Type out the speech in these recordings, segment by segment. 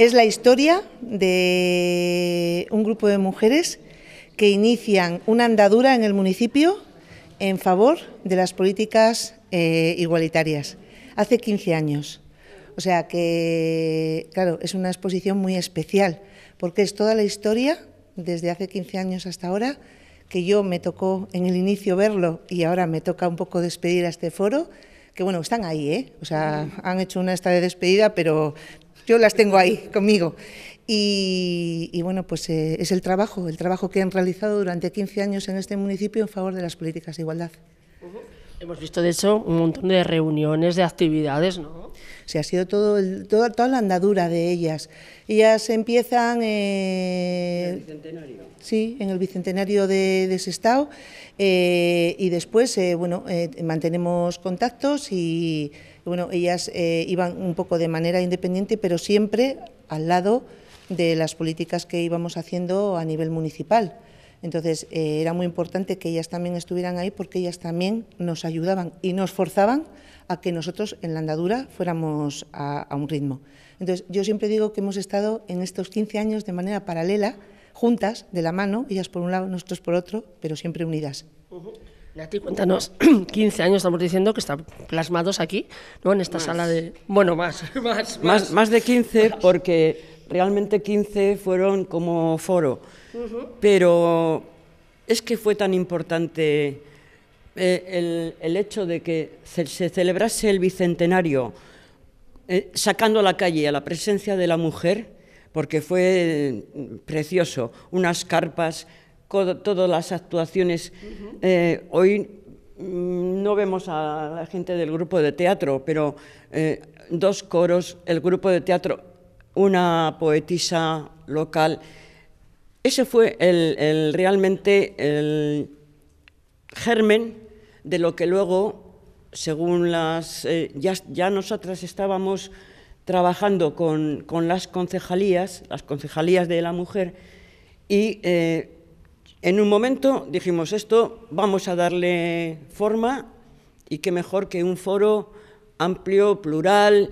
Es la historia de un grupo de mujeres que inician una andadura en el municipio en favor de las políticas eh, igualitarias, hace 15 años. O sea que, claro, es una exposición muy especial, porque es toda la historia, desde hace 15 años hasta ahora, que yo me tocó en el inicio verlo y ahora me toca un poco despedir a este foro, que bueno, están ahí, ¿eh? O sea, han hecho una esta de despedida, pero, yo las tengo ahí conmigo. Y, bueno, pues eh, es el trabajo, el trabajo que han realizado durante 15 años en este municipio en favor de las políticas de igualdad. Hemos visto, de hecho, un montón de reuniones, de actividades, ¿no? Sí, ha sido todo, el, toda la andadura de ellas. Ellas empiezan... Eh, ¿En el Bicentenario? Sí, en el Bicentenario de, de Sestao. Eh, y después, bueno, mantenemos contactos y bueno, ellas eh, iban un poco de manera independiente, pero siempre al lado de las políticas que íbamos haciendo a nivel municipal. Entonces, eh, era muy importante que ellas también estuvieran ahí porque ellas también nos ayudaban y nos forzaban a que nosotros en la andadura fuéramos a, un ritmo. Entonces, yo siempre digo que hemos estado en estos 15 años de manera paralela, juntas, de la mano, ellas por un lado, nosotros por otro, pero siempre unidas. Nati, cuéntanos, 15 años estamos diciendo que están plasmados aquí, ¿no? En esta sala de... Bueno, más, más, más. de 15 porque realmente 15 fueron como foro, pero es que fue tan importante eh, el, hecho de que se, celebrase el bicentenario eh, sacando a la calle a la presencia de la mujer, porque fue mm, precioso, unas carpas todas las actuaciones. Eh, hoy mm, no vemos a la gente del grupo de teatro, pero eh, dos coros, el grupo de teatro, una poetisa local. Ese fue el, realmente el germen de lo que luego, según las... Eh, ya, nosotras estábamos trabajando con, las concejalías, las concejalías de la mujer, y en un momento dijimos esto, vamos a darle forma y qué mejor que un foro amplio, plural,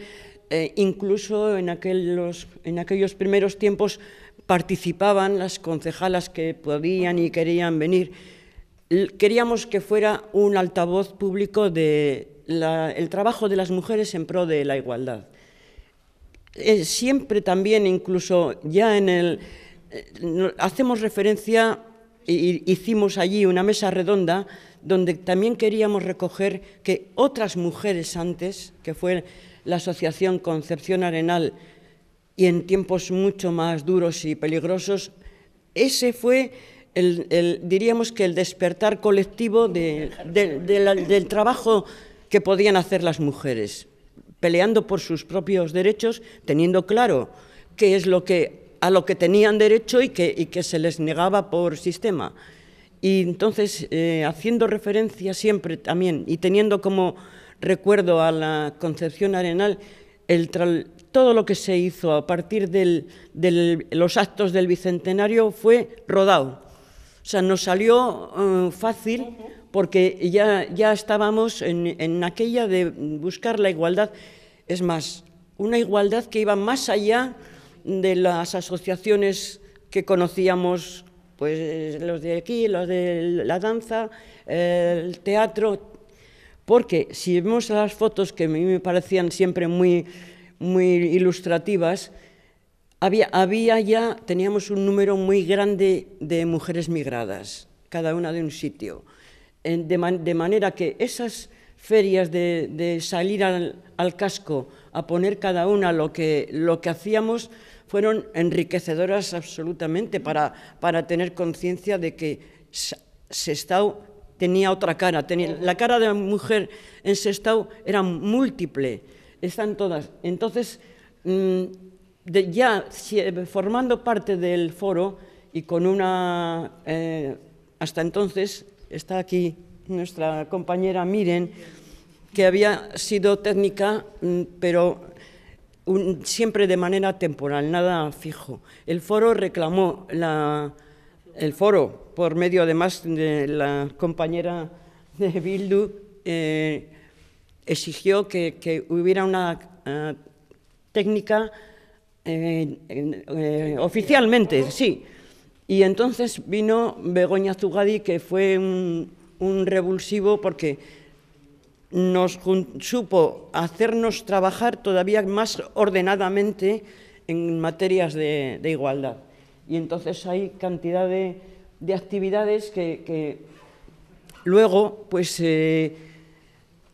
eh, incluso en, aquellos, en aquellos primeros tiempos participaban las concejalas que podían y querían venir. Queríamos que fuera un altavoz público de trabajo de las mujeres en pro de la igualdad. Eh, siempre también, incluso ya en el... Eh, hacemos referencia hicimos allí una mesa redonda donde también queríamos recoger que otras mujeres antes, que fue la Asociación Concepción Arenal, y en tiempos mucho más duros y peligrosos, ese fue, el, diríamos que el despertar colectivo del trabajo que podían hacer las mujeres, peleando por sus propios derechos, teniendo claro qué es lo que a lo que tenían derecho y que, se les negaba por sistema. Y entonces, eh, haciendo referencia siempre también y teniendo como recuerdo a la Concepción Arenal todo lo que se hizo a partir de los actos del Bicentenario fue rodado. O sea, nos salió eh, fácil porque ya, ya estábamos en aquella de buscar la igualdad. Es más, una igualdad que iba más allá de las asociaciones que conocíamos, pues los de aquí, los de la danza, el teatro, porque si vemos las fotos que a mí me parecían siempre muy, muy ilustrativas, había, había ya, teníamos un número muy grande de mujeres migradas, cada una de un sitio. De, de manera que esas ferias de, salir al, casco a poner cada una lo que, lo que hacíamos fueron enriquecedoras absolutamente para, para tener conciencia de que Sestau tenía otra cara. Tenía, la cara de mujer en Sestao era múltiple, están todas. Entonces, mm, ya eh, formando parte del foro y con una, eh, hasta entonces, está aquí nuestra compañera Miren, que había sido técnica, mm, pero siempre de manera temporal, nada fijo. El foro reclamó la, el foro, por medio además de la compañera de Bildu, eh, exigió que, hubiera una eh, técnica eh, oficialmente, sí. Y entonces vino Begoña Zugadi, que fue un un revulsivo porque nos supo hacernos trabajar todavía más ordenadamente en materias de, igualdad. Y entonces hay cantidad de, actividades que, luego pues, eh,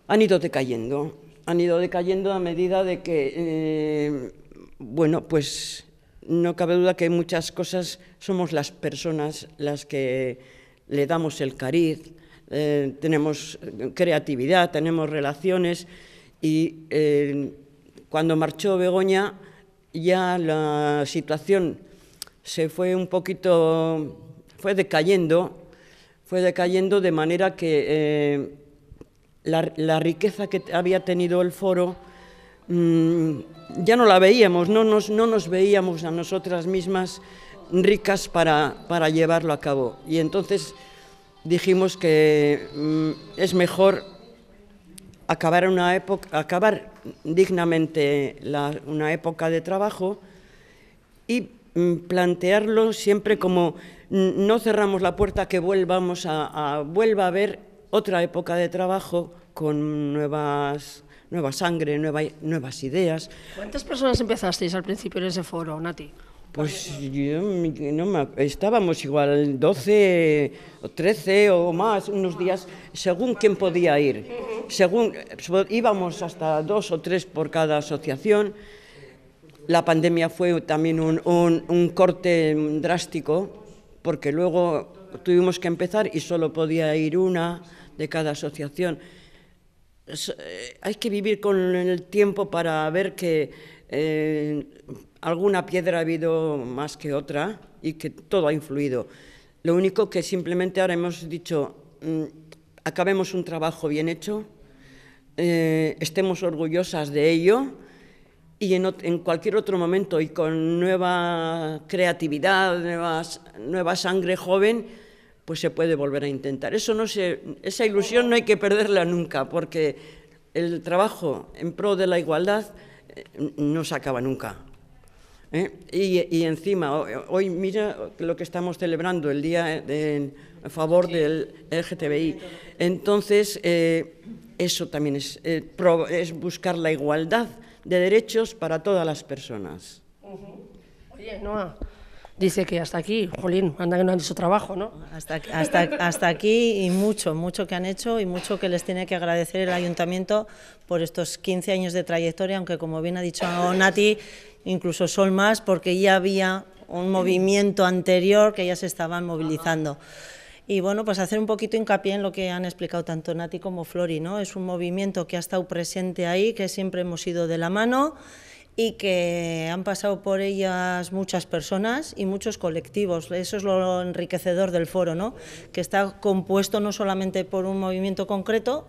han ido decayendo. Han ido decayendo a medida de que, eh, bueno, pues no cabe duda que muchas cosas somos las personas las que le damos el cariz, eh, tenemos eh, creatividad, tenemos relaciones y eh, cuando marchó Begoña ya la situación se fue un poquito, fue decayendo, fue decayendo de manera que la, riqueza que había tenido el foro mm, ya no la veíamos, no nos, no nos veíamos a nosotras mismas ricas para, para llevarlo a cabo. Y entonces dijimos que mm, es mejor acabar, una época, acabar dignamente una época de trabajo y mm, plantearlo siempre como mm, no cerramos la puerta que a, vuelva a haber otra época de trabajo con nuevas nueva sangre, nuevas ideas. ¿Cuántas personas empezasteis al principio en ese foro, Nati? Pues yo no estábamos igual 12 o 13 o más, unos días, según quién podía ir. Según pues, íbamos hasta dos o tres por cada asociación. La pandemia fue también un, corte drástico, porque luego tuvimos que empezar y solo podía ir una de cada asociación. Eh, hay que vivir con el tiempo para ver que eh, alguna piedra ha habido más que otra y que todo ha influido. Lo único que simplemente ahora hemos dicho, mm, acabemos un trabajo bien hecho, eh, estemos orgullosas de ello y en, cualquier otro momento y con nueva creatividad, nueva sangre joven, pues se puede volver a intentar. Eso no se, esa ilusión no hay que perderla nunca, porque el trabajo en pro de la igualdad eh, no se acaba nunca. ¿Eh? Y, encima, hoy mira lo que estamos celebrando, el día en favor del LGTBI. Entonces, eh, eso también es, eh, es buscar la igualdad de derechos para todas las personas. Noah dice que hasta aquí, jolín, anda que no han hecho trabajo, ¿no? Hasta, hasta, hasta aquí y mucho, mucho que han hecho y mucho que les tiene que agradecer el ayuntamiento por estos 15 años de trayectoria, aunque como bien ha dicho Nati, incluso son más porque ya había un movimiento anterior que ya se estaban movilizando. Y bueno, pues hacer un poquito hincapié en lo que han explicado tanto Nati como Flori, ¿no? Es un movimiento que ha estado presente ahí, que siempre hemos ido de la mano y que han pasado por ellas muchas personas y muchos colectivos. Eso es lo enriquecedor del foro, ¿no? que está compuesto no solamente por un movimiento concreto,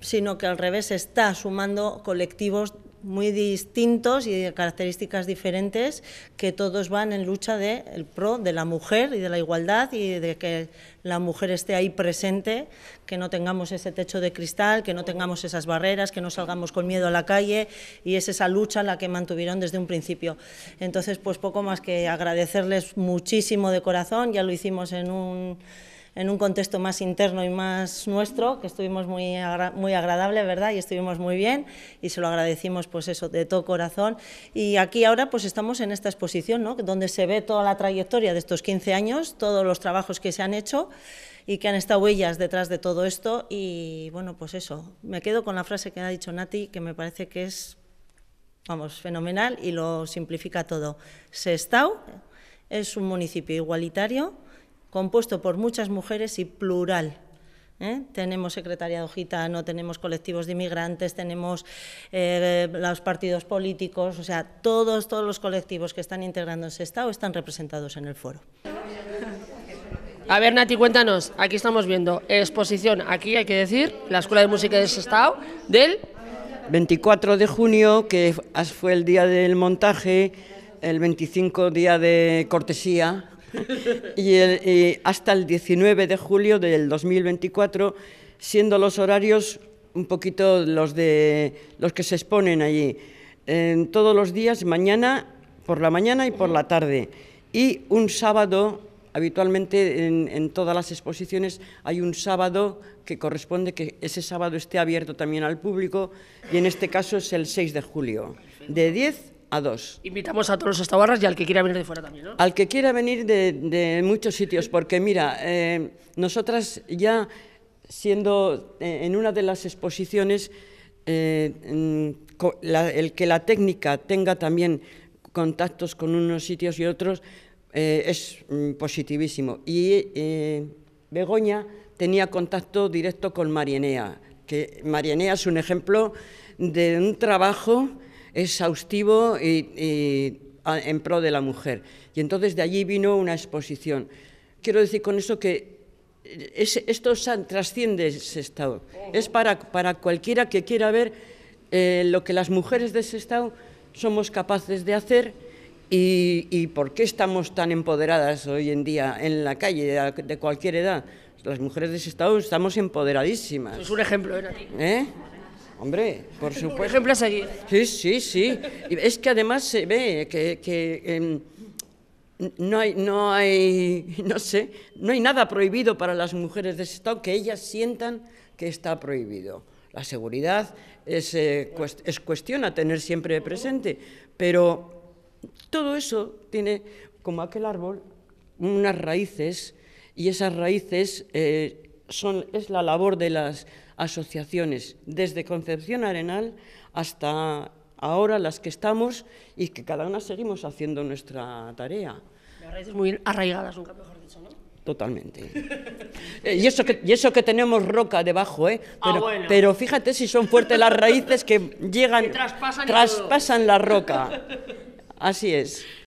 sino que al revés está sumando colectivos muy distintos y de características diferentes que todos van en lucha del pro de la mujer y de la igualdad y de que la mujer esté ahí presente, que no tengamos ese techo de cristal, que no tengamos esas barreras, que no salgamos con miedo a la calle y es esa lucha la que mantuvieron desde un principio. Entonces, pues poco más que agradecerles muchísimo de corazón, ya lo hicimos en un en un contexto más interno y más nuestro, que estuvimos muy, muy agradable, ¿verdad? Y estuvimos muy bien y se lo agradecimos, pues eso, de todo corazón. Y aquí ahora, pues estamos en esta exposición, ¿no? Donde se ve toda la trayectoria de estos 15 años, todos los trabajos que se han hecho y que han estado huellas detrás de todo esto. Y bueno, pues eso, me quedo con la frase que ha dicho Nati, que me parece que es, vamos, fenomenal y lo simplifica todo. ...Sestau es un municipio igualitario compuesto por muchas mujeres y plural. ¿Eh? Tenemos secretariado gitano, tenemos colectivos de inmigrantes, tenemos eh, los partidos políticos, o sea, todos, todos los colectivos que están integrando ese Estado están representados en el foro. A ver, Nati, cuéntanos, aquí estamos viendo exposición, aquí hay que decir, la Escuela de Música de ese Estado, del 24 de junio, que fue el día del montaje, el 25 día de cortesía, y, hasta el 19 de julio del 2024, siendo los horarios un poquito los de los que se exponen allí. en todos los días, mañana, por la mañana y por la tarde. Y un sábado, habitualmente en, todas las exposiciones hay un sábado que corresponde que ese sábado esté abierto también al público y en este caso es el 6 de julio, de 10 dos. Invitamos a todos los estabarras y al que quiera venir de fuera también, ¿no? Al que quiera venir de, muchos sitios, porque mira, eh, nosotras ya siendo eh, en una de las exposiciones, eh, mm, el que la técnica tenga también contactos con unos sitios y otros es mm, positivísimo. Y Begoña tenía contacto directo con Marienea, que Marienea es un ejemplo de un trabajo exhaustivo y, en pro de la mujer. Y entonces de allí vino una exposición. Quiero decir con eso que esto trasciende ese estado. Es para, para cualquiera que quiera ver eh, lo que las mujeres de ese estado somos capaces de hacer y, por qué estamos tan empoderadas hoy en día en la calle de cualquier edad. Las mujeres de ese estado estamos empoderadísimas. Es un ejemplo. ¿eh? ¿Eh? Hombre, por supuesto. Por ejemplo, Sí, sí, sí. Es que además se ve que, em, no hay, no hay, no sé, no hay nada prohibido para las mujeres de ese estado que ellas sientan que está prohibido. La seguridad es, eh, cuestión a tener siempre presente, pero todo eso tiene, como aquel árbol, unas raíces y esas raíces eh, son, es la labor de las asociaciones, desde Concepción Arenal hasta ahora las que estamos y que cada una seguimos haciendo nuestra tarea. Las raíces muy arraigadas, nunca mejor dicho, ¿no? Totalmente. Eh, y, eso que, tenemos roca debajo, ¿eh? Ah, pero, fíjate si son fuertes las raíces que llegan, y traspasan la roca. Así es.